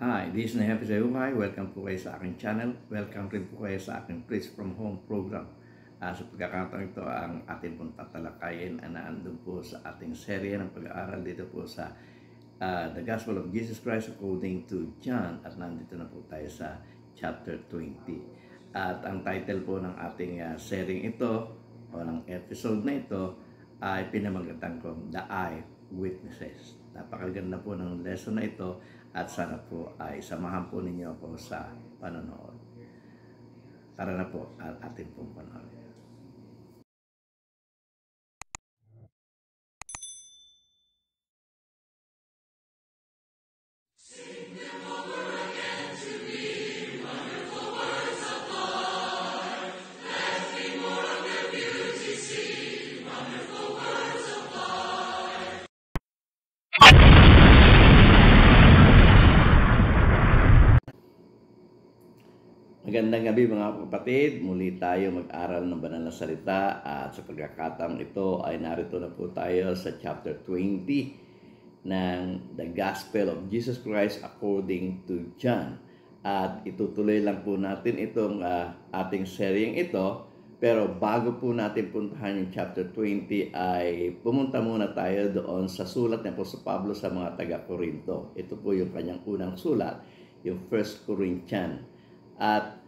Hi, this is Nehapi Sayumay. Welcome po kayo sa aking channel. Welcome rin po kayo sa aking Place From Home program. Uh, sa pagkakataon ito ang ating pong tatalakayin na andun po sa ating serye ng pag-aaral dito po sa uh, The Gospel of Jesus Christ according to John at nandito na po tayo sa chapter 20. At ang title po ng ating uh, ah, sharing ito o ng episode na ito ay pinamagatan ko The Eye Witnesses. Napakaganda po ng lesson na ito at sana po ay samahan po ninyo ako sa panonood. Tara na po at atin pong panonood. Magandang gabi mga kapatid. Muli tayo mag-aral ng banal na salita at sa pagkakataong ito ay narito na po tayo sa chapter 20 ng The Gospel of Jesus Christ according to John. At itutuloy lang po natin itong uh, ating seryeng ito. Pero bago po natin puntahan yung chapter 20 ay pumunta muna tayo doon sa sulat ni Apostol Pablo sa mga taga-Korinto. Ito po yung kanyang unang sulat, yung 1 Corinthians. At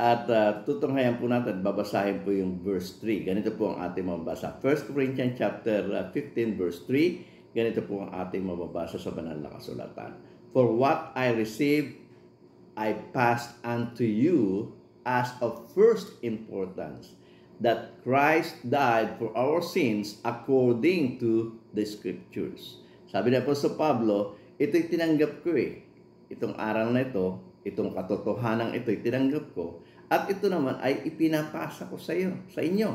at uh, tutunghayan po natin, babasahin po yung verse 3. Ganito po ang ating mababasa. 1 Corinthians chapter 15 ah, verse 3. Ganito po ang ating mababasa sa banal na kasulatan. For what I received, I passed unto you as of first importance that Christ died for our sins according to the scriptures. Sabi na po sa Pablo, ito'y tinanggap ko eh. Itong aral na ito, itong katotohanan ito'y tinanggap ko at ito naman ay ipinapasa ko sa iyo, sa inyo.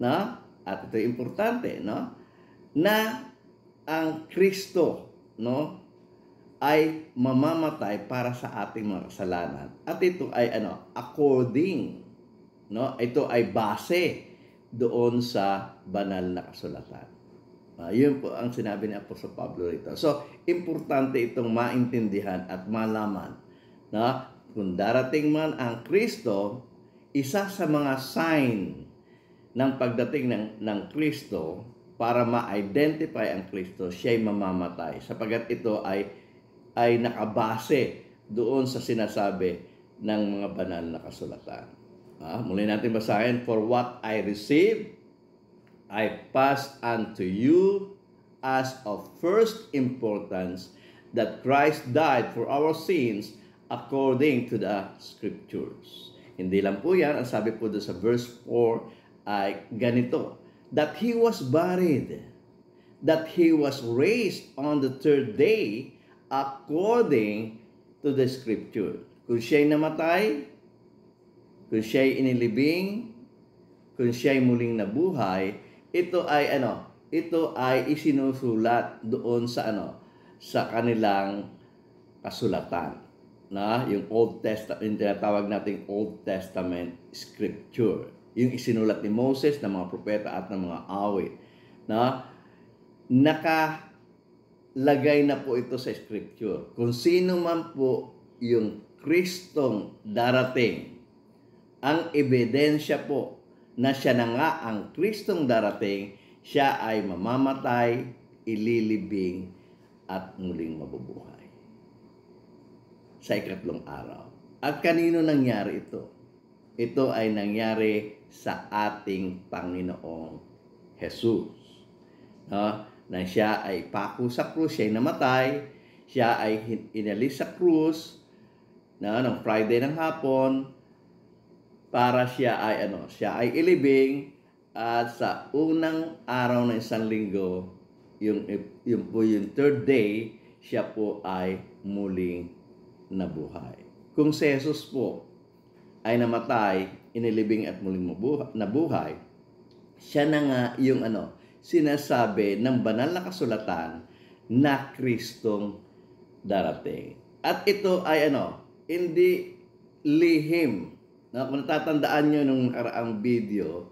No? At ito importante, no? Na ang Kristo, no? Ay mamamatay para sa ating mga kasalanan. At ito ay ano, according, no? Ito ay base doon sa banal na kasulatan. Uh, yun po ang sinabi ni Apostol Pablo rito. So, importante itong maintindihan at malaman na kung darating man ang Kristo, isa sa mga sign ng pagdating ng, ng Kristo para ma-identify ang Kristo, siya'y mamamatay. Sapagat ito ay, ay nakabase doon sa sinasabi ng mga banal na kasulatan. Ah, muli natin basahin, For what I received, I pass unto you as of first importance that Christ died for our sins according to the scriptures. Hindi lang po yan, ang sabi po doon sa verse 4 ay ganito, that he was buried, that he was raised on the third day according to the scripture. Kung siya'y namatay, kung siya'y inilibing, kung siya'y muling nabuhay, ito ay ano, ito ay isinusulat doon sa ano, sa kanilang kasulatan na yung Old Testament, yung tinatawag nating Old Testament Scripture. Yung isinulat ni Moses, ng mga propeta at ng mga awit. Na nakalagay na po ito sa Scripture. Kung sino man po yung Kristong darating, ang ebidensya po na siya na nga ang Kristong darating, siya ay mamamatay, ililibing, at muling mabubuhay sa ikatlong araw. At kanino nangyari ito? Ito ay nangyari sa ating Panginoong Jesus. No? Na siya ay pako sa krus, siya ay namatay, siya ay inalis sa krus no, ng Friday ng hapon para siya ay ano, siya ay ilibing at sa unang araw ng isang linggo, yung, yung po yung third day, siya po ay muling na buhay. Kung si Jesus po ay namatay, inilibing at muling mabuhay, nabuhay, siya na nga yung ano, sinasabi ng banal na kasulatan na Kristong darating. At ito ay ano, hindi lihim. Na, kung natatandaan nyo nung nakaraang video,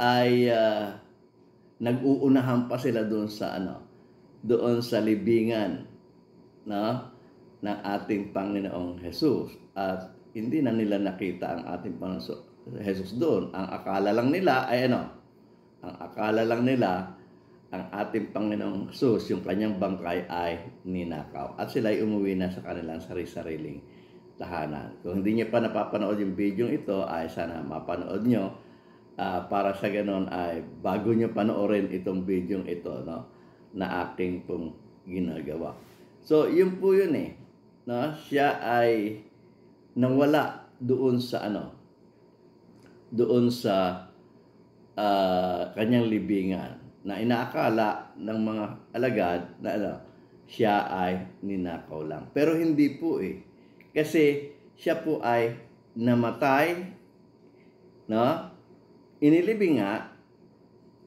ay uh, nag-uunahan pa sila doon sa ano, doon sa libingan. No? ng ating Panginoong Jesus at hindi na nila nakita ang ating Panginoong Jesus doon. Ang akala lang nila ay ano? Ang akala lang nila ang ating Panginoong Jesus, yung kanyang bangkay ay ninakaw. At sila ay umuwi na sa kanilang sarili-sariling tahanan. Kung hindi niyo pa napapanood yung video ito, ay sana mapanood nyo uh, ah, para sa ganun ay bago nyo panoorin itong video ito no, na aking pong ginagawa. So, yun po yun eh no, siya ay nawala doon sa ano, doon sa uh, kanyang libingan na inaakala ng mga alagad na ano, siya ay ninakaw lang. Pero hindi po eh. Kasi siya po ay namatay, no? inilibing nga,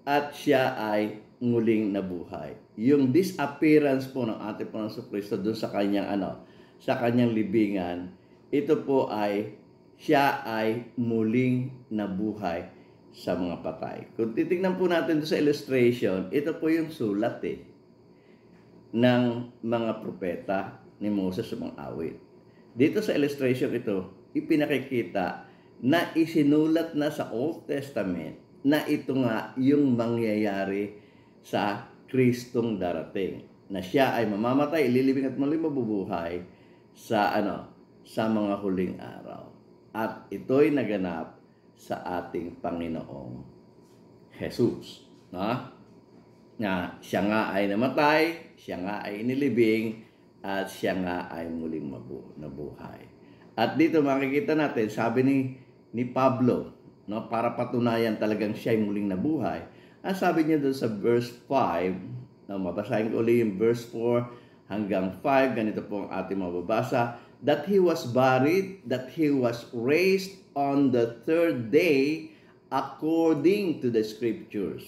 at siya ay muling nabuhay. Yung disappearance po ng ating Panginoon Kristo doon sa kanyang ano, sa kanyang libingan, ito po ay siya ay muling nabuhay sa mga patay. Kung titignan po natin sa illustration, ito po yung sulat eh, ng mga propeta ni Moses sa mga awit. Dito sa illustration ito, ipinakikita na isinulat na sa Old Testament na ito nga yung mangyayari sa Kristong darating. Na siya ay mamamatay, ililibing at muli mabubuhay sa ano sa mga huling araw. At ito'y naganap sa ating Panginoong Jesus. Na? na siya nga ay namatay, siya nga ay inilibing, at siya nga ay muling mabu- nabuhay. At dito makikita natin, sabi ni, ni Pablo, no, para patunayan talagang siya ay muling nabuhay, ang sabi niya doon sa verse 5, no, mabasahin ko ulit yung verse 4, hanggang 5, ganito po ang ating mababasa, that he was buried, that he was raised on the third day according to the scriptures.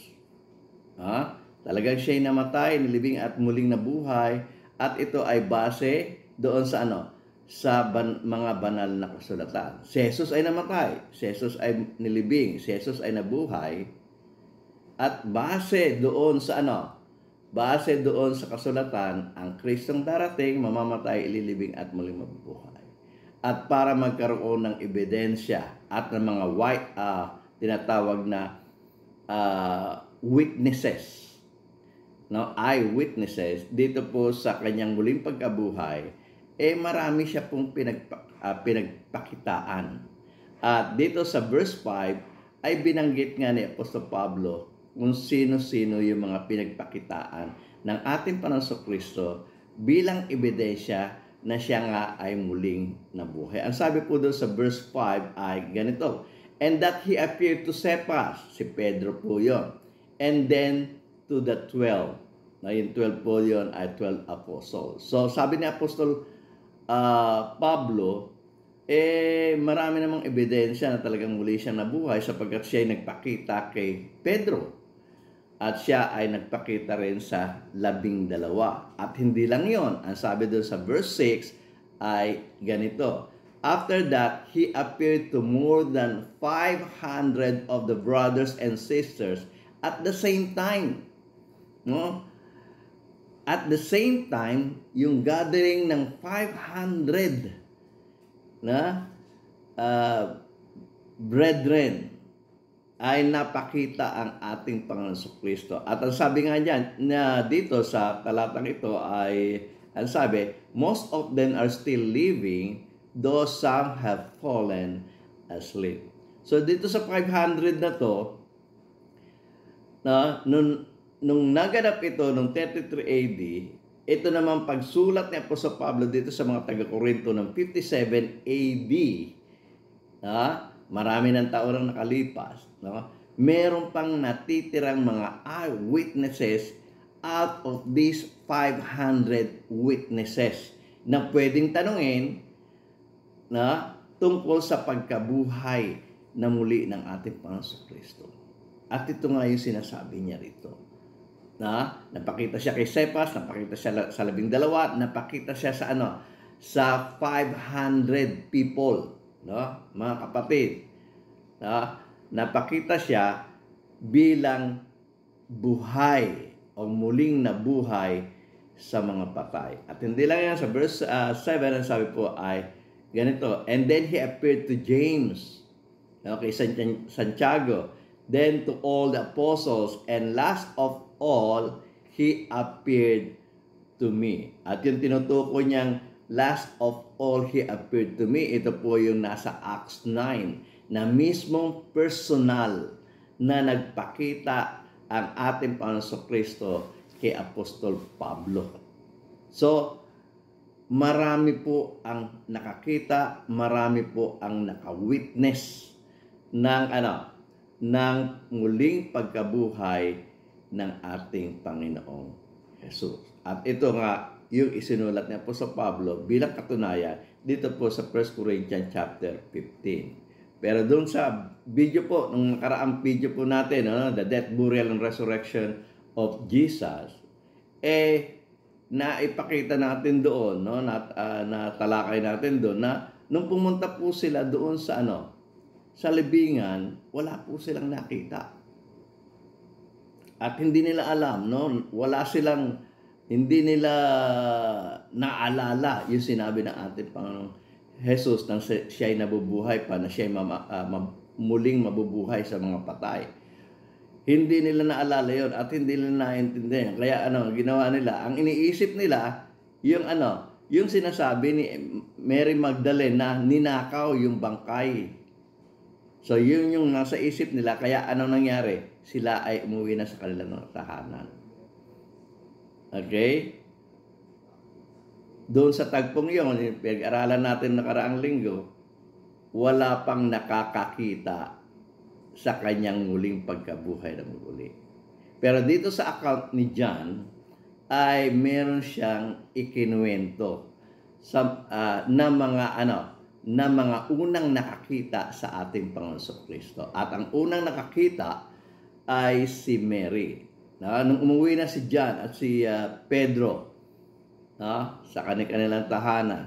Ha? Talagang siya'y namatay, nilibing at muling nabuhay at ito ay base doon sa ano? sa ban- mga banal na kasulatan. Si Jesus ay namatay, si Jesus ay nilibing, si Jesus ay nabuhay at base doon sa ano? Base doon sa kasulatan, ang Kristong darating, mamamatay, ililibing at muling mabubuhay. At para magkaroon ng ebidensya at ng mga white, uh, tinatawag na uh, witnesses, no, eyewitnesses, dito po sa kanyang muling pagkabuhay, eh marami siya pong pinagpa, uh, pinagpakitaan. At dito sa verse 5, ay binanggit nga ni Apostol Pablo kung sino-sino yung mga pinagpakitaan ng ating Panaso Kristo bilang ebidensya na siya nga ay muling nabuhay. Ang sabi po doon sa verse 5 ay ganito, And that he appeared to Cephas, si Pedro po yon, and then to the twelve. Na yung twelve po yun ay twelve apostles. So sabi ni Apostle uh, ah, Pablo, eh marami namang ebidensya na talagang muli siya nabuhay sapagkat siya ay nagpakita kay Pedro. At siya ay nagpakita rin sa labing dalawa. At hindi lang yon Ang sabi doon sa verse 6 ay ganito. After that, he appeared to more than 500 of the brothers and sisters at the same time. No? At the same time, yung gathering ng 500 na uh, brethren ay napakita ang ating Panginoon sa Kristo. At ang sabi nga niyan na dito sa talatang ito ay ang sabi, most of them are still living though some have fallen asleep. So dito sa 500 na to, na nung, nung naganap ito nung 33 AD, ito naman pagsulat ni Apostol Pablo dito sa mga taga-Korinto ng 57 AD. Ah, marami ng taon ang nakalipas. No? Meron pang natitirang mga eyewitnesses out of these 500 witnesses na pwedeng tanungin na tungkol sa pagkabuhay na muli ng ating Panginoon Kristo. At ito nga yung sinasabi niya rito na napakita siya kay Cephas, napakita siya sa labing dalawa, napakita siya sa ano, sa 500 people, no? Mga kapatid, no? napakita siya bilang buhay o muling nabuhay sa mga patay. At hindi lang yan, sa verse uh, ah, 7, ang sabi po ay ganito, And then he appeared to James, okay, kay Santiago, then to all the apostles, and last of all, He appeared to me. At yung tinutukoy niyang last of all, He appeared to me. Ito po yung nasa Acts 9 na mismong personal na nagpakita ang ating Panginoon Kristo kay Apostol Pablo. So, marami po ang nakakita, marami po ang nakawitness ng ano, ng muling pagkabuhay ng ating Panginoong Jesus. At ito nga yung isinulat niya po sa Pablo bilang katunayan dito po sa 1 Corinthians chapter 15. Pero doon sa video po, nung nakaraang video po natin, no, the death, burial, and resurrection of Jesus, eh, naipakita natin doon, no, na, uh, ah, natalakay natin doon na nung pumunta po sila doon sa ano, sa libingan, wala po silang nakita at hindi nila alam, no? Wala silang, hindi nila naalala yung sinabi ng ating Panginoong Jesus nang siya'y nabubuhay pa, na siya'y mama, uh, muling mabubuhay sa mga patay. Hindi nila naalala yon at hindi nila naintindihan. Kaya ano, ginawa nila, ang iniisip nila, yung ano, yung sinasabi ni Mary Magdalene na ninakaw yung bangkay. So yun yung nasa isip nila kaya ano nangyari? sila ay umuwi na sa kanilang mga tahanan. Okay? Doon sa tagpong yon, pinag-aralan natin nakaraang linggo, wala pang nakakakita sa kanyang muling pagkabuhay ng muli. Pero dito sa account ni John, ay meron siyang ikinuwento sa, uh, na mga ano, na mga unang nakakita sa ating Panginoon Kristo. At ang unang nakakita ay si Mary. Na, nung umuwi na si John at si uh, Pedro na, sa kanilang tahanan,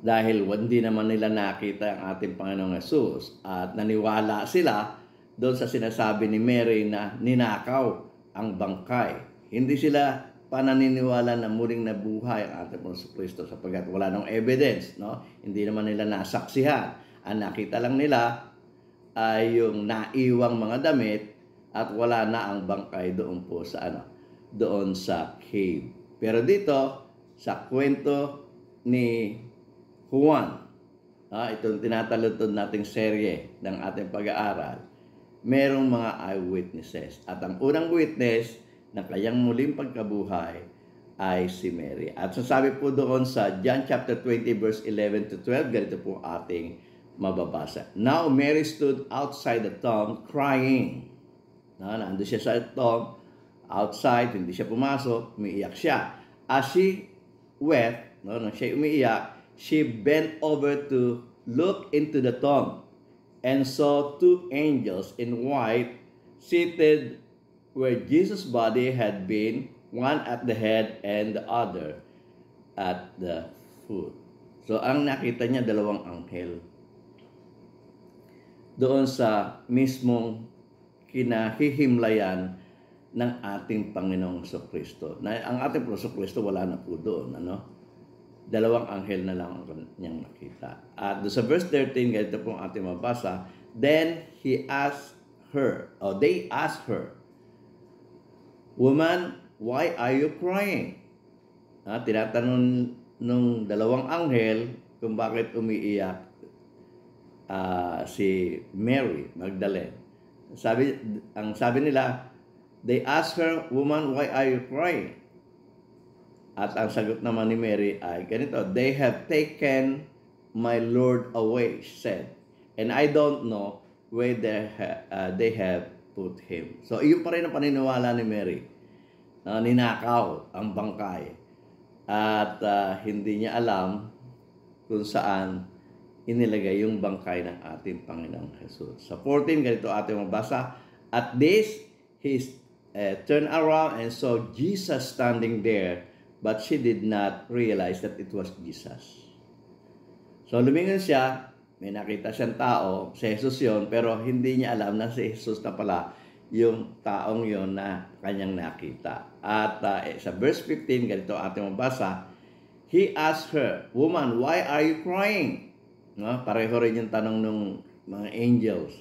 dahil hindi naman nila nakita ang ating Panginoong Yesus at naniwala sila doon sa sinasabi ni Mary na ninakaw ang bangkay. Hindi sila pananiniwala na muling nabuhay ang ating Panginoong Kristo sapagkat wala nang evidence. No? Hindi naman nila nasaksihan. Ang nakita lang nila ay yung naiwang mga damit at wala na ang bangkay doon po sa ano, doon sa cave. Pero dito sa kwento ni Juan, ah, itong tinatalutod nating serye ng ating pag-aaral, merong mga eyewitnesses. At ang unang witness na kayang muling pagkabuhay ay si Mary. At sasabi po doon sa John chapter 20 verse 11 to 12, ganito po ating mababasa. Now Mary stood outside the tomb crying. No, nandun siya sa tomb, outside, hindi siya pumasok, umiiyak siya. As she wept, no, nung siya umiiyak, she bent over to look into the tomb and saw two angels in white seated where Jesus' body had been, one at the head and the other at the foot. So, ang nakita niya, dalawang anghel doon sa mismong kinahihimlayan ng ating Panginoong So Kristo. Na ang ating Panginoong Kristo wala na po doon, ano? Dalawang anghel na lang ang kanyang nakita. At sa verse 13, ganito po ang ating mabasa, Then he asked her, or they asked her, Woman, why are you crying? Ha, tinatanong nung dalawang anghel kung bakit umiiyak uh, si Mary Magdalene. Sabi, ang sabi nila, they asked her, Woman, why are you crying? At ang sagot naman ni Mary ay ganito, They have taken my Lord away, she said. And I don't know where they, ha- uh, they have put him. So, iyon pa rin ang paniniwala ni Mary. Uh, ninakaw ang bangkay. At uh, hindi niya alam kung saan inilagay yung bangkay ng ating Panginoong Jesus. Sa 14, ganito ating mabasa, At this, he uh, turned around and saw Jesus standing there, but she did not realize that it was Jesus. So lumingon siya, may nakita siyang tao, si Jesus yon pero hindi niya alam na si Jesus na pala yung taong yon na kanyang nakita. At uh, sa verse 15, ganito ating mabasa, He asked her, Woman, why are you crying? No? Pareho rin yung tanong ng mga angels.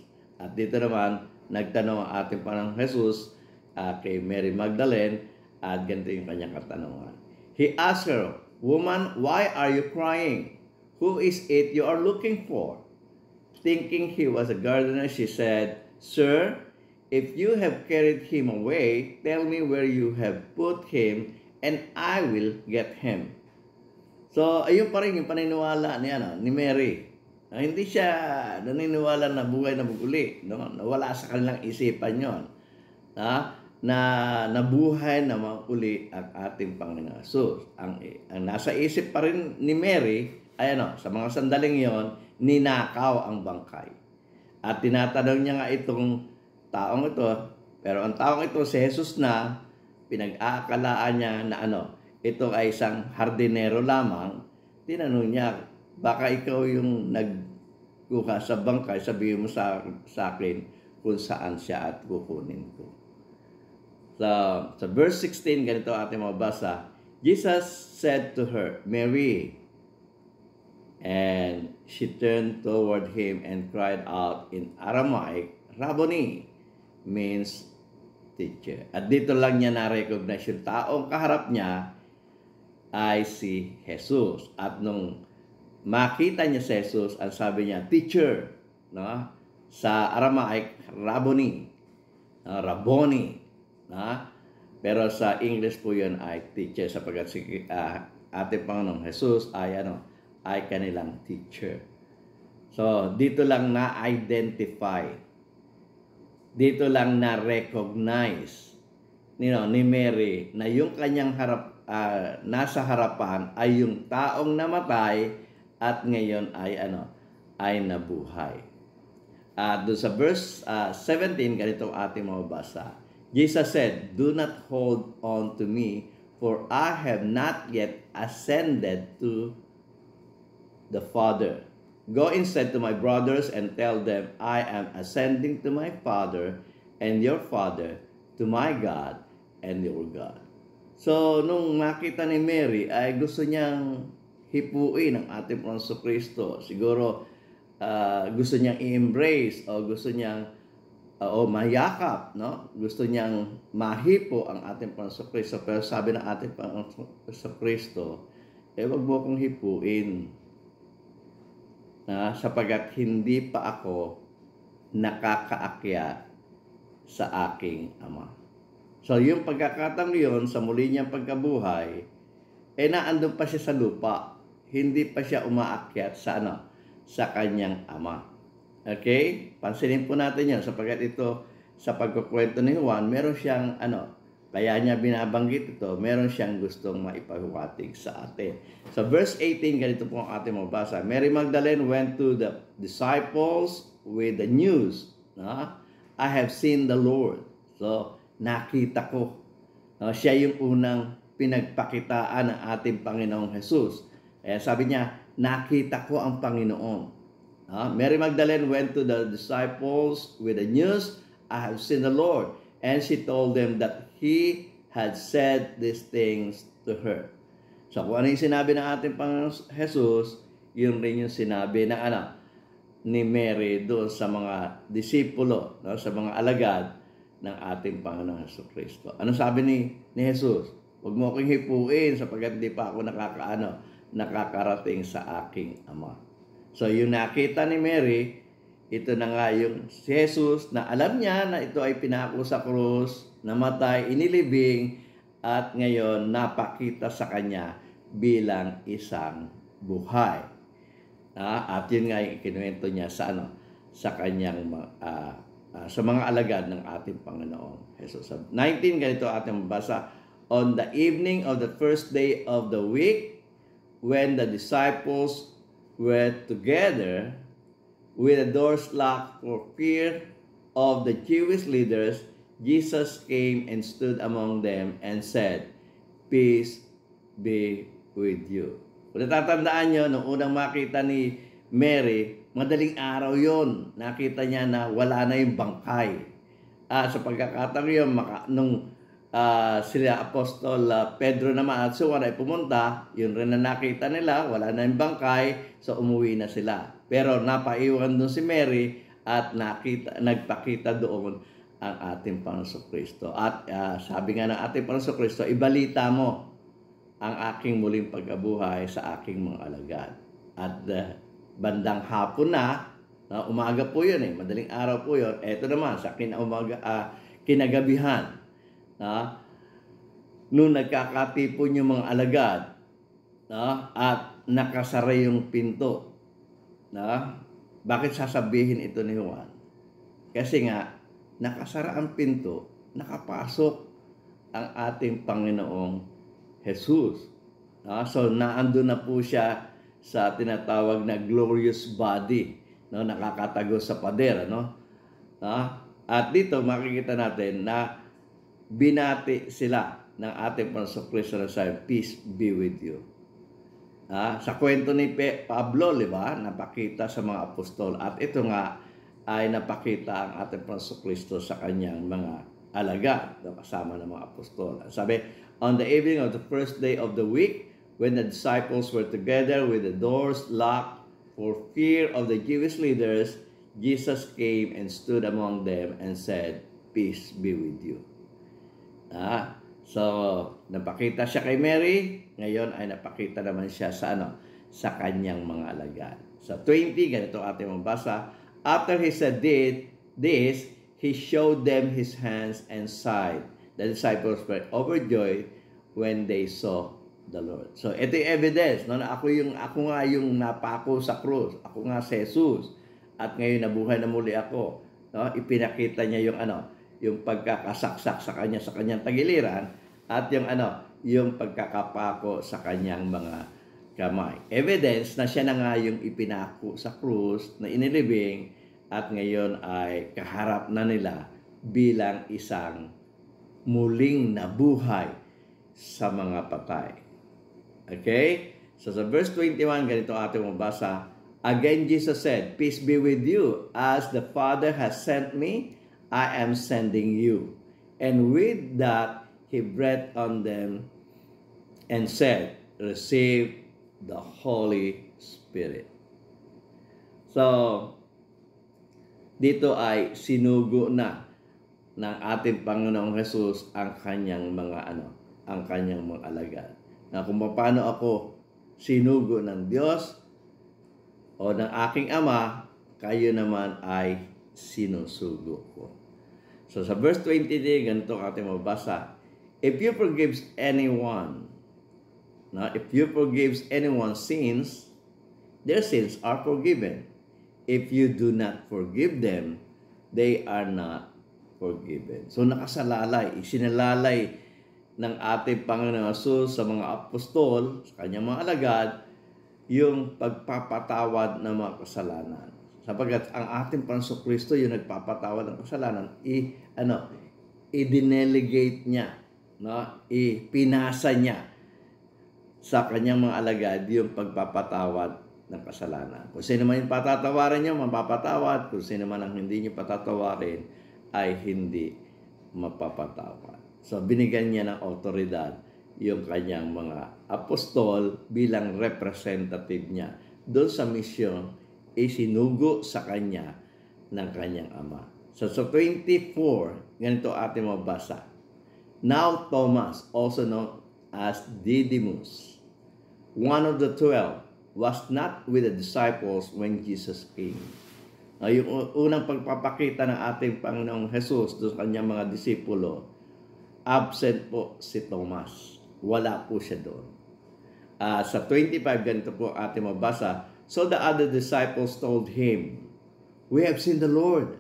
At dito naman, nagtanong ang ating Panang Jesus uh, kay Mary Magdalene at ganito yung kanyang katanungan. He asked her, Woman, why are you crying? Who is it you are looking for? Thinking he was a gardener, she said, Sir, if you have carried him away, tell me where you have put him, and I will get him. So, ayun pa rin yung paniniwala ni, ano, ni Mary. Uh, hindi siya naniniwala na buhay na maguli. No? Nawala sa kanilang isipan yon ha? na nabuhay na maguli ang ating Panginoon Jesus. Ang, ang nasa isip pa rin ni Mary, ay ano, sa mga sandaling yon ninakaw ang bangkay. At tinatanong niya nga itong taong ito, pero ang taong ito si Jesus na pinag-aakalaan niya na ano, ito ay isang hardinero lamang, tinanong niya, baka ikaw yung nagkuha sa bangkay, sabihin mo sa, sa akin kung saan siya at kukunin ko. So, sa verse 16, ganito ating mabasa, Jesus said to her, Mary, and she turned toward him and cried out in Aramaic, Rabboni, means teacher. At dito lang niya na-recognize yung taong kaharap niya ay si Jesus. At nung makita niya si Jesus, ang sabi niya, Teacher, no? sa Aramaic, Raboni. Uh, Raboni. No? Pero sa English po yun ay teacher sapagkat si uh, ah, ating Panginoong Jesus ay ano, ay kanilang teacher. So, dito lang na-identify. Dito lang na-recognize you know, ni Mary na yung kanyang harap uh, nasa harapan ay yung taong namatay at ngayon ay ano ay nabuhay. At uh, doon sa verse uh, ah, 17 ganito ang ating mababasa. Jesus said, "Do not hold on to me, for I have not yet ascended to the Father. Go instead to my brothers and tell them, I am ascending to my Father and your Father, to my God and your God." So, nung nakita ni Mary, ay gusto niyang hipuin ang ating Pranso Kristo. Siguro, uh, gusto niyang i-embrace o gusto niyang uh, o mayakap, no? Gusto niyang mahipo ang ating Pranso Kristo. Pero sabi ng ating Pranso Kristo, eh, wag mo akong hipuin. Na, sapagat hindi pa ako nakakaakyat sa aking Ama. So, yung pagkakatang yun, sa muli niyang pagkabuhay, eh naandun pa siya sa lupa. Hindi pa siya umaakyat sa ano? Sa kanyang ama. Okay? Pansinin po natin yan sapagkat ito sa pagkukwento ni Juan, meron siyang ano, kaya niya binabanggit ito, meron siyang gustong maipahuwatig sa atin. Sa so verse 18, ganito po ang ating mabasa. Mary Magdalene went to the disciples with the news. Na, I have seen the Lord. So, nakita ko. No, siya yung unang pinagpakitaan ng ating Panginoong Jesus. Eh, sabi niya, nakita ko ang Panginoon. No, Mary Magdalene went to the disciples with the news, I have seen the Lord. And she told them that He had said these things to her. So kung ano yung sinabi ng ating Panginoong Jesus, yun rin yung sinabi ng anak ni Mary doon sa mga disipulo, no, sa mga alagad, ng ating Panginoong Heso Kristo. Ano sabi ni, ni Jesus? Huwag mo akong hipuin sapagkat hindi pa ako nakakaano, nakakarating sa aking Ama. So yung nakita ni Mary, ito na nga yung si Jesus na alam niya na ito ay pinako sa krus, namatay, inilibing, at ngayon napakita sa kanya bilang isang buhay. Ah, at yun nga yung ikinuwento niya sa ano, sa kanyang uh, uh, sa mga alagad ng ating Panginoong Jesus. Sa 19, ganito ating mabasa. On the evening of the first day of the week, when the disciples were together with the doors locked for fear of the Jewish leaders, Jesus came and stood among them and said, Peace be with you. Kung natatandaan nyo, nung unang makita ni Mary Madaling araw yon nakita niya na wala na yung bangkay. Uh, sa pagkakataon yun, maka, nung uh, sila Apostol uh, Pedro naman at Suwan ay pumunta, yun rin na nakita nila, wala na yung bangkay, so umuwi na sila. Pero napaiwan doon si Mary at nakita, nagpakita doon ang ating Panginoon Kristo. At uh, sabi nga ng ating Panginoon Kristo, ibalita mo ang aking muling pagkabuhay sa aking mga alagad. At uh, bandang hapon na, uh, umaga po yun eh, madaling araw po yun, eto naman sa kinaumaga, uh, ah, kinagabihan, uh, nung nagkakatipon yung mga alagad, uh, at nakasaray yung pinto, uh, bakit sasabihin ito ni Juan? Kasi nga, nakasara ang pinto, nakapasok ang ating Panginoong Jesus. Uh, so, naando na po siya sa tinatawag na glorious body, no, nakakatago sa pader, no? Ah, at dito makikita natin na binati sila ng ating Panginoong Kristo na sabi, peace be with you. Ah, sa kwento ni Pablo, di ba, napakita sa mga apostol at ito nga ay napakita ang ating Panginoong Kristo sa kanyang mga alaga kasama ng mga apostol. Sabi, on the evening of the first day of the week, when the disciples were together with the doors locked for fear of the Jewish leaders, Jesus came and stood among them and said, Peace be with you. Ah, so, napakita siya kay Mary. Ngayon ay napakita naman siya sa ano? Sa kanyang mga alagaan. Sa 20, ganito ating mabasa. After he said this, he showed them his hands and side. The disciples were overjoyed when they saw the Lord. So, ito yung evidence. No? ako, yung, ako nga yung napako sa krus. Ako nga si Jesus. At ngayon nabuhay na muli ako. No? Ipinakita niya yung ano, yung pagkakasaksak sa kanya sa kanyang tagiliran at yung ano, yung pagkakapako sa kanyang mga kamay. Evidence na siya na nga yung ipinako sa krus na inilibing at ngayon ay kaharap na nila bilang isang muling nabuhay sa mga patay. Okay? So sa verse 21, ganito ating mabasa. Again, Jesus said, Peace be with you. As the Father has sent me, I am sending you. And with that, he breathed on them and said, Receive the Holy Spirit. So, dito ay sinugo na ng ating Panginoong Jesus ang kanyang mga ano, ang kanyang mga alagad na kung paano ako sinugo ng Diyos o ng aking ama, kayo naman ay sinusugo ko. So sa verse 23, ganito ka ating mabasa. If you forgives anyone, now if you forgives anyone sins, their sins are forgiven. If you do not forgive them, they are not forgiven. So nakasalalay, isinalalay ng ating Panginoon Jesus sa mga apostol, sa kanyang mga alagad, yung pagpapatawad ng mga kasalanan. Sapagat ang ating Panso Kristo yung nagpapatawad ng kasalanan, i, ano, i-delegate niya, no? ipinasa niya sa kanyang mga alagad yung pagpapatawad ng kasalanan. Kung sino man yung patatawarin niya, mapapatawad. Kung sino man ang hindi niya patatawarin, ay hindi mapapatawad. So binigyan niya ng autoridad yung kanyang mga apostol bilang representative niya doon sa misyon ay sinugo sa kanya ng kanyang ama. So sa so 24, ganito ating mabasa. Now Thomas, also known as Didymus, one of the twelve, was not with the disciples when Jesus came. Now, yung unang pagpapakita ng ating Panginoong Jesus doon sa kanyang mga disipulo, absent po si Thomas. Wala po siya doon. Uh, sa 25, ganito po ating mabasa. So the other disciples told him, We have seen the Lord.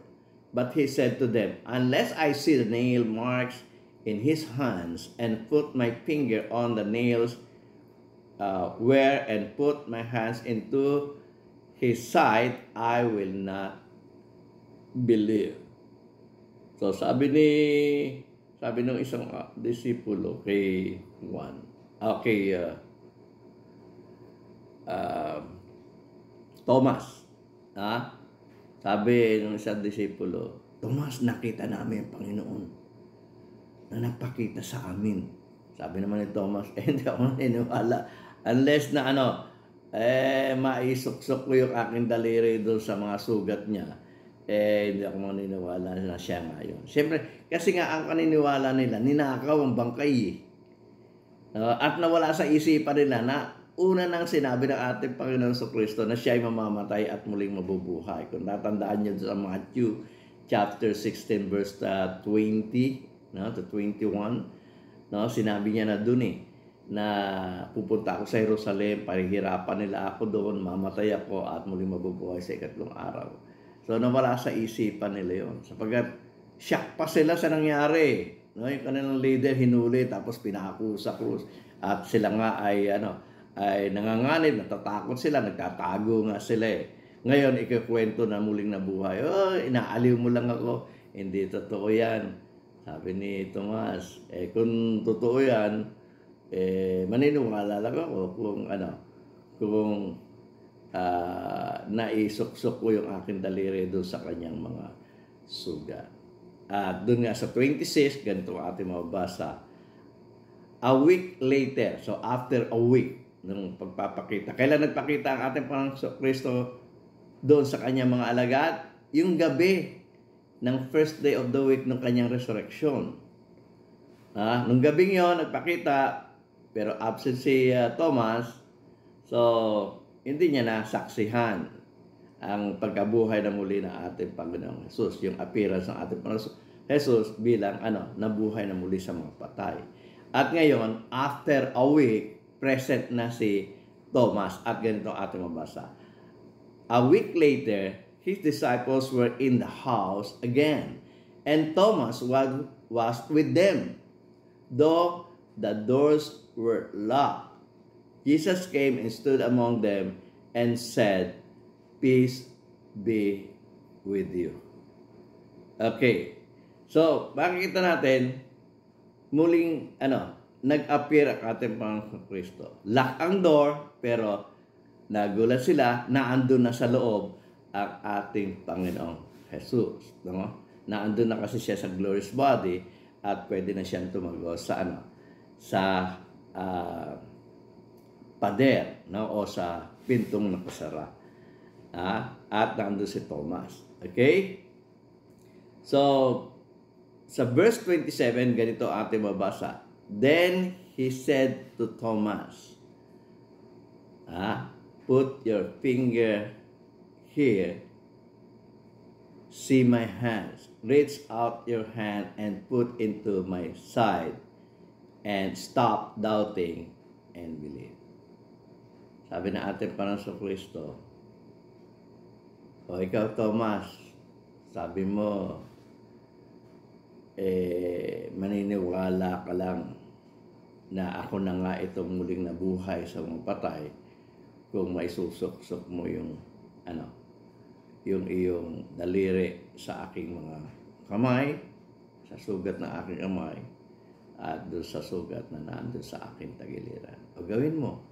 But he said to them, Unless I see the nail marks in his hands and put my finger on the nails uh, ah, where and put my hands into his side, I will not believe. So sabi ni sabi ng isang uh, disipulo kay Juan, uh, kay uh, uh, Thomas, ha? sabi ng isang disipulo, Thomas, nakita namin ang Panginoon na nagpakita sa amin. Sabi naman ni Thomas, eh, hindi ako naniniwala. Unless na ano, eh, maisuksok ko yung aking daliri doon sa mga sugat niya, eh, hindi ako maniniwala na siya ngayon. Siyempre, kasi nga ang kaniniwala nila, ninakaw ang bangkay eh. Uh, at nawala sa isipan nila na una nang sinabi ng ating Panginoon sa Kristo na siya ay mamamatay at muling mabubuhay. Kung natandaan niyo sa Matthew chapter 16 verse 20 ah, no, to 21, no, sinabi niya na dun eh, na pupunta ako sa Jerusalem, parihirapan nila ako doon, mamatay ako at muling mabubuhay sa ikatlong araw. So nawala sa isipan nila yon sapagkat Shock pa sila sa nangyari. No, yung kanilang leader hinuli tapos pinako sa krus. At sila nga ay ano, ay nanganganib, natatakot sila, nagtatago nga sila eh. Ngayon, ikikwento na muling nabuhay. Oh, inaaliw mo lang ako. Hindi totoo yan. Sabi ni Tomas, eh kung totoo yan, eh maniniwala lang ako kung ano, kung uh, naisuksok ko yung aking daliri doon sa kanyang mga sugat uh, doon nga sa 26, ganito ang ating mababasa. A week later, so after a week ng pagpapakita. Kailan nagpakita ang ating Panginoon Kristo doon sa kanyang mga alagad? Yung gabi ng first day of the week ng kanyang resurrection. Ah, nung gabi yon nagpakita, pero absent si uh, Thomas, so hindi niya nasaksihan ang pagkabuhay na muli ng ating Panginoong Jesus, yung appearance ng ating Panginoong Jesus. Jesus bilang ano, nabuhay na muli sa mga patay. At ngayon, after a week, present na si Thomas at ganito ating mabasa. A week later, his disciples were in the house again, and Thomas was, was with them. Though the doors were locked, Jesus came and stood among them and said, Peace be with you. Okay, So, makikita natin, muling, ano, nag-appear ang ating Panginoon Kristo. Lock ang door, pero nagulat sila na andun na sa loob ang ating Panginoong Jesus. No? Na andun na kasi siya sa glorious body at pwede na siyang tumago sa ano, sa uh, pader no? o sa pintong nakasara. Ah, at nandun si Thomas. Okay? So, sa verse 27, ganito ating mabasa. Then he said to Thomas, ah, Put your finger here. See my hands. Reach out your hand and put into my side. And stop doubting and believe. Sabi na parang Panginoon Kristo, O ikaw, Thomas, sabi mo, eh, maniniwala ka lang na ako na nga itong muling nabuhay sa mga patay kung may susuksok mo yung ano yung iyong daliri sa aking mga kamay sa sugat ng aking kamay at doon sa sugat na nandun sa aking tagiliran. O gawin mo.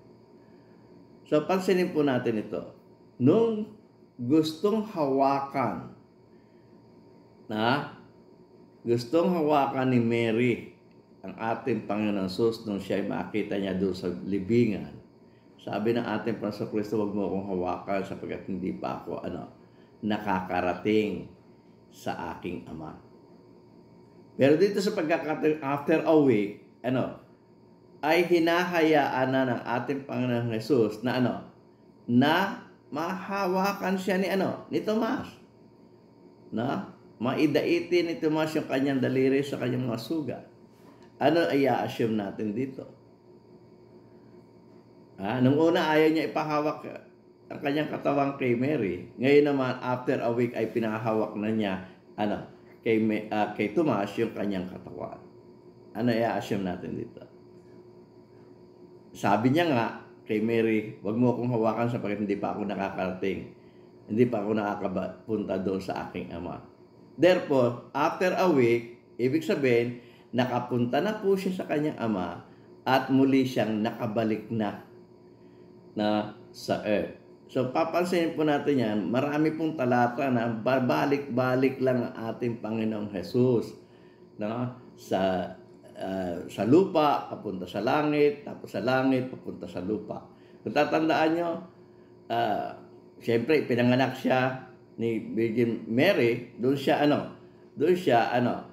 So pansinin po natin ito. Nung gustong hawakan na Gustong hawakan ni Mary ang ating Panginoon Sus nung siya ay makita niya doon sa libingan. Sabi ng ating Panginoon Kristo, huwag mo akong hawakan sapagkat hindi pa ako ano, nakakarating sa aking ama. Pero dito sa pagkakataon, after a week, ano, ay hinahayaan na ng ating Panginoon Jesus na ano, na mahawakan siya ni ano, ni Tomas. Na? maidaitin ni Tomas yung kanyang daliri sa kanyang mga suga. Ano i-assume natin dito? Ah, nung una ayaw niya ipahawak ang kanyang katawang kay Mary. Ngayon naman, after a week ay pinahawak na niya ano, kay, uh, kay Tomas yung kanyang katawan. Ano i-assume natin dito? Sabi niya nga kay Mary, wag mo akong hawakan sapagkat hindi pa ako nakakarating. Hindi pa ako nakakapunta doon sa aking ama. Therefore, after a week, ibig sabihin, nakapunta na po siya sa kanyang ama at muli siyang nakabalik na na sa earth. So, papansinin po natin yan, marami pong talata na babalik-balik lang ang ating Panginoong Jesus na sa, uh, sa lupa, papunta sa langit, tapos sa langit, papunta sa lupa. Kung tatandaan nyo, uh, siyempre, pinanganak siya, ni Virgin Mary, doon siya ano, doon siya ano,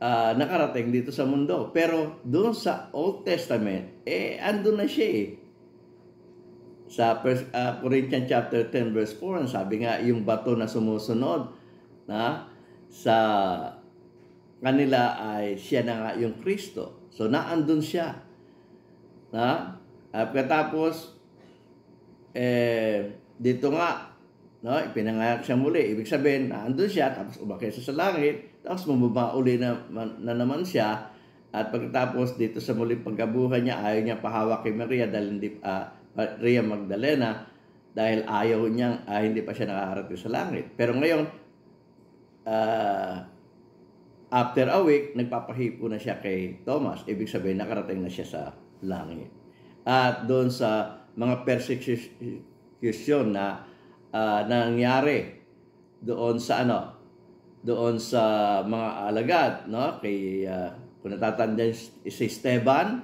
uh, nakarating dito sa mundo. Pero doon sa Old Testament, eh andun na siya eh. Sa first, uh, Corinthians chapter 10 verse 4, sabi nga yung bato na sumusunod na sa kanila ay siya na nga yung Kristo. So naandun siya. Na? At katapos eh dito nga no? ipinangayak siya muli. Ibig sabihin, naandun siya, tapos umakit siya sa langit, tapos mababa uli na, na naman siya. At pagkatapos dito sa muling pagkabuhay niya, ayaw niya pahawak kay Maria dahil hindi, uh, Maria Magdalena dahil ayaw niya, uh, hindi pa siya nakakarating sa langit. Pero ngayon, uh, after a week, nagpapahipo na siya kay Thomas. Ibig sabihin, nakarating na siya sa langit. At doon sa mga persecution na uh, nangyari doon sa ano doon sa mga alagad no kay uh, kung natatandaan si Esteban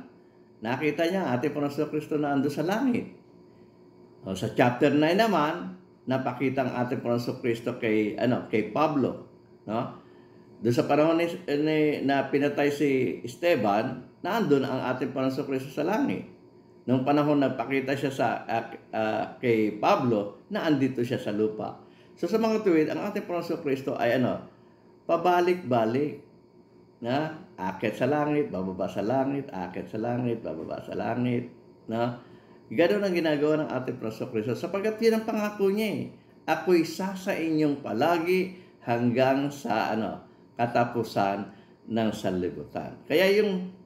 nakita niya ating Panginoon Kristo na ando sa langit o, oh, sa chapter 9 naman napakita ang ating Panginoon Kristo kay ano kay Pablo no doon sa panahon ni, ni, na pinatay si Esteban na ang ating Panginoon Kristo sa langit Noong panahon na pakita siya sa uh, uh, kay Pablo na andito siya sa lupa. So sa mga tuwid, ang ating Panginoon Kristo ay ano? Pabalik-balik. Na akit sa langit, bababa sa langit, akit sa langit, bababa sa langit. Na Ganoon ang ginagawa ng ating Panginoon Kristo sapagkat yun ang pangako niya eh. Ako'y sa inyong palagi hanggang sa ano katapusan ng sanlibutan. Kaya yung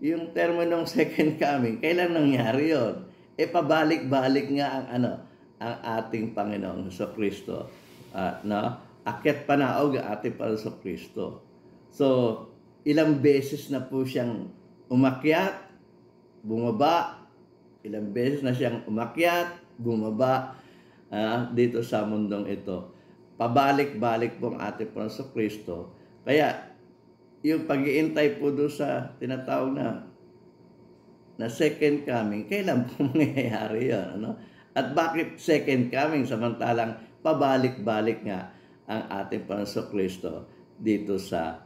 yung termo ng second coming, kailan nangyari yon? E pabalik-balik nga ang ano, ang ating Panginoong sa Kristo. Uh, ah, no? Akyat panaog ang ating Panginoon sa Kristo. So, ilang beses na po siyang umakyat, bumaba, ilang beses na siyang umakyat, bumaba uh, dito sa mundong ito. Pabalik-balik po ang ating Panginoon sa Kristo. Kaya yung pag-iintay po doon sa tinatawag na na second coming, kailan po mangyayari yun? Ano? At bakit second coming samantalang pabalik-balik nga ang ating Panginoon Kristo dito sa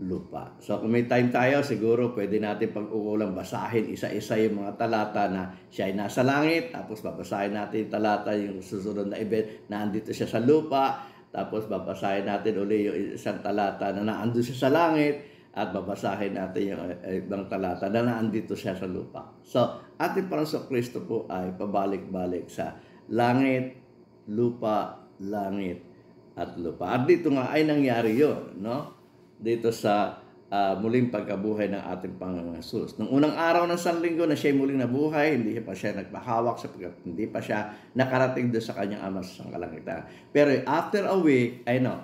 lupa. So kung may time tayo, siguro pwede natin pag-uulang basahin isa-isa yung mga talata na siya ay nasa langit, tapos babasahin natin yung talata yung susunod na event na andito siya sa lupa, tapos babasahin natin uli yung isang talata na naandun siya sa langit at babasahin natin yung eh, ibang talata na naandito siya sa lupa. So, ating Panginoon Kristo po ay pabalik-balik sa langit, lupa, langit, at lupa. At dito nga ay nangyari yun, no? Dito sa uh, muling pagkabuhay ng ating Panginoong Jesus. Nung unang araw ng Sanlinggo na siya muling nabuhay, hindi pa siya nagpahawak sapagkat hindi pa siya nakarating doon sa kanyang ama sa sangkalangitan. Pero after a week, ay no,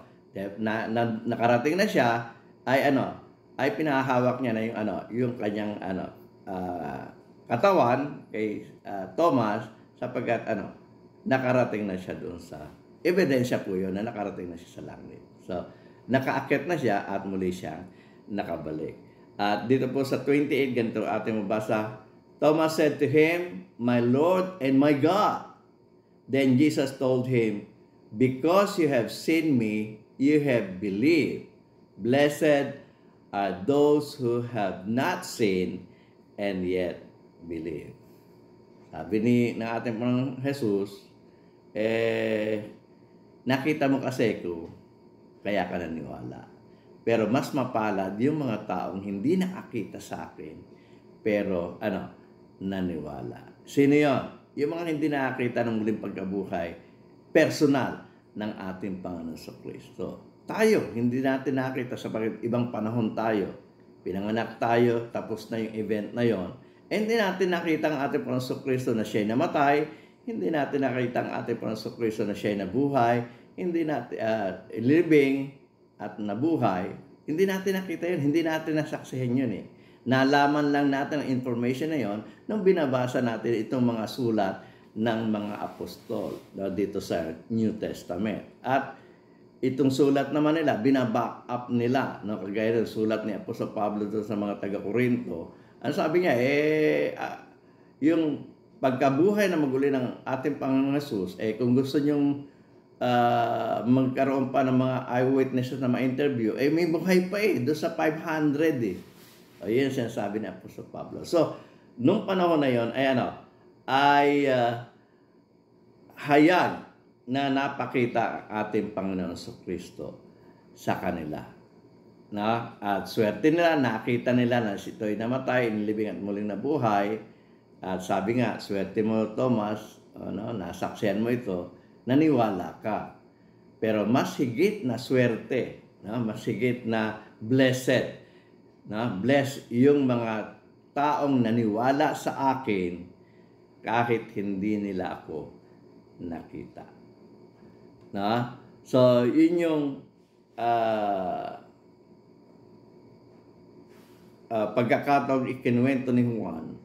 na, na, nakarating na siya, ay ano, ay pinahawak niya na yung ano, yung kanyang ano, uh, katawan kay uh, Thomas sapagkat ano, nakarating na siya doon sa ebidensya po yun na nakarating na siya sa langit. So, nakaakit na siya at muli siyang nakabalik. At dito po sa 28, ganito ating mabasa, Thomas said to him, My Lord and my God. Then Jesus told him, Because you have seen me, you have believed. Blessed are those who have not seen and yet believe. Sabi ni na ating Panginoon Jesus, eh, nakita mo kasi ko, kaya ka naniwala. Pero mas mapalad yung mga taong hindi nakakita sa akin, pero ano, naniwala. Sino yun? Yung mga hindi nakakita ng muling pagkabuhay, personal ng ating Panginoon sa Kristo. Tayo, hindi natin nakita sa ibang panahon tayo. Pinanganak tayo, tapos na yung event na yon. Hindi natin nakita ang ating Panginoon sa Kristo na siya namatay, hindi natin nakita ang ating Panginoon Kristo na siya nabuhay, hindi natin uh, living, at nabuhay, hindi natin nakita yun, hindi natin nasaksihan yun eh. Nalaman lang natin ang information na yun nung binabasa natin itong mga sulat ng mga apostol dito sa New Testament. At itong sulat naman nila, binaback up nila, no? kagaya ng sulat ni Apostol Pablo sa mga taga Corinto. Ang sabi niya, eh, uh, yung pagkabuhay na maguli ng ating Panginoon Jesus, eh kung gusto niyong uh, magkaroon pa ng mga eyewitnesses na ma-interview, eh may buhay pa eh, doon sa 500 eh. O yun sinasabi ni Apostol Pablo. So, nung panahon na yon ay ano, ay uh, hayag na napakita ang ating Panginoon sa Kristo sa kanila. Na, at swerte nila, nakita nila na si Toy namatay, inilibing at muling nabuhay. At sabi nga, swerte mo Thomas, ano, nasaksihan mo ito naniwala ka. Pero mas higit na swerte, na mas higit na blessed, na bless yung mga taong naniwala sa akin kahit hindi nila ako nakita. Na? So, yun yung uh, ah, uh, ah, pagkakataong ikinuwento ni Juan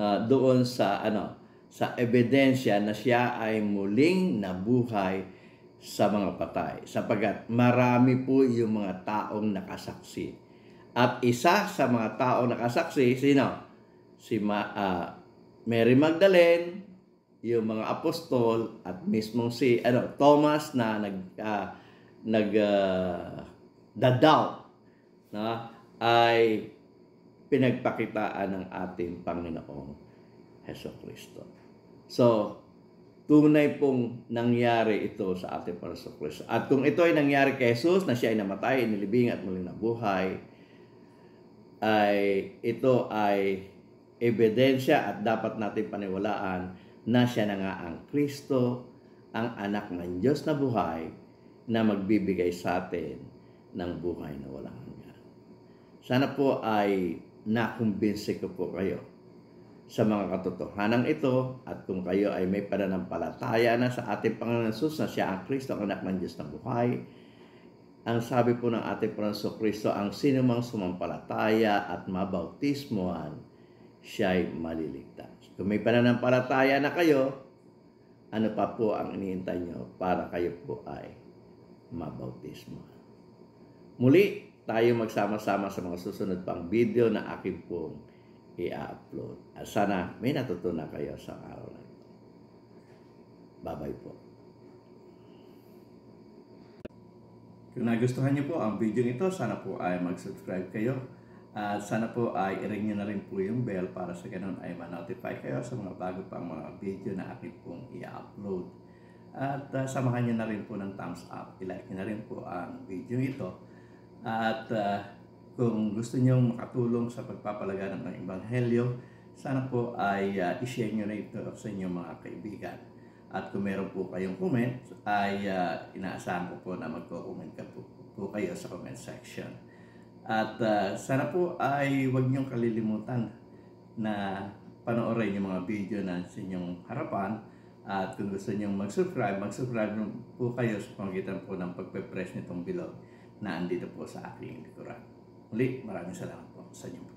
na doon sa ano sa ebidensya na siya ay muling nabuhay sa mga patay. Sapagat marami po yung mga taong nakasaksi. At isa sa mga taong nakasaksi, sino? Si Ma, uh, Mary Magdalene, yung mga apostol at mismong si ano Thomas na nag uh, nag uh, ah, dadaw na ay pinagpakitaan ng ating Panginoong Heso Kristo. So, tunay pong nangyari ito sa ating Panginoon Kristo. At kung ito ay nangyari kay Jesus, na siya ay namatay, nilibing at muling nabuhay, ay ito ay ebidensya at dapat natin paniwalaan na siya na nga ang Kristo, ang anak ng Diyos na buhay na magbibigay sa atin ng buhay na walang hanggan. Sana po ay nakumbinsi ko po kayo sa mga katotohanan ito at kung kayo ay may pananampalataya na sa ating Panginoon Jesus na siya ang Kristo, ang anak ng Diyos ng buhay, ang sabi po ng ating Panginoon Kristo, ang sino mang sumampalataya at mabautismoan, siya'y maliligtas. Kung may pananampalataya na kayo, ano pa po ang iniintay nyo para kayo po ay mabautismoan. Muli, tayo magsama-sama sa mga susunod pang video na akin pong i-upload. sana may natutunan kayo sa araw na ito. Bye-bye po. Kung nagustuhan niyo po ang video nito, sana po ay mag-subscribe kayo. At sana po ay i-ring nyo na rin po yung bell para sa ganun ay ma-notify kayo sa mga bago pang mga video na akin pong i-upload. At uh, samahan nyo na rin po ng thumbs up. I-like nyo na rin po ang video ito. At uh, kung gusto niyo makatulong sa pagpapalaganap ng Ebanghelyo, sana po ay uh, ishare nyo na ito sa inyong mga kaibigan. At kung meron po kayong comment, ay uh, inaasahan ko po na magko-comment ka po, po kayo sa comment section. At uh, sana po ay huwag niyong kalilimutan na panoorin yung mga video na sa inyong harapan. At kung gusto niyong mag-subscribe, mag-subscribe po kayo sa pangitan po ng pagpe-press nitong below na andito po sa aking likuran. Muli, maraming salamat po sa inyong